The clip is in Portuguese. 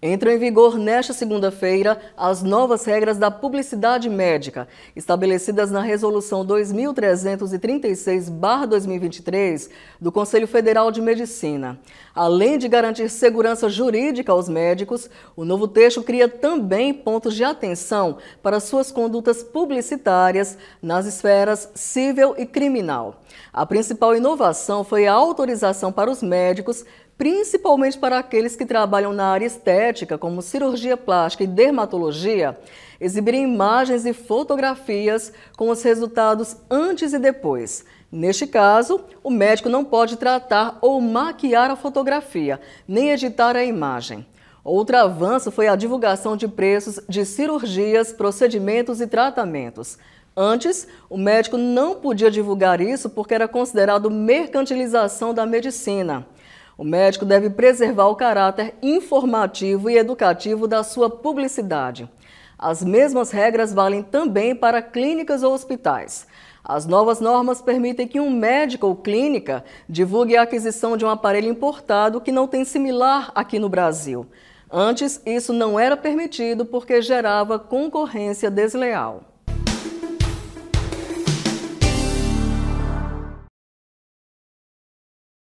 Entram em vigor nesta segunda-feira as novas regras da publicidade médica, estabelecidas na Resolução 2336-2023 do Conselho Federal de Medicina. Além de garantir segurança jurídica aos médicos, o novo texto cria também pontos de atenção para suas condutas publicitárias nas esferas civil e criminal. A principal inovação foi a autorização para os médicos, principalmente para aqueles que trabalham na área estética estética, como cirurgia plástica e dermatologia, exibirem imagens e fotografias com os resultados antes e depois. Neste caso, o médico não pode tratar ou maquiar a fotografia, nem editar a imagem. Outro avanço foi a divulgação de preços de cirurgias, procedimentos e tratamentos. Antes, o médico não podia divulgar isso porque era considerado mercantilização da medicina. O médico deve preservar o caráter informativo e educativo da sua publicidade. As mesmas regras valem também para clínicas ou hospitais. As novas normas permitem que um médico ou clínica divulgue a aquisição de um aparelho importado que não tem similar aqui no Brasil. Antes, isso não era permitido porque gerava concorrência desleal.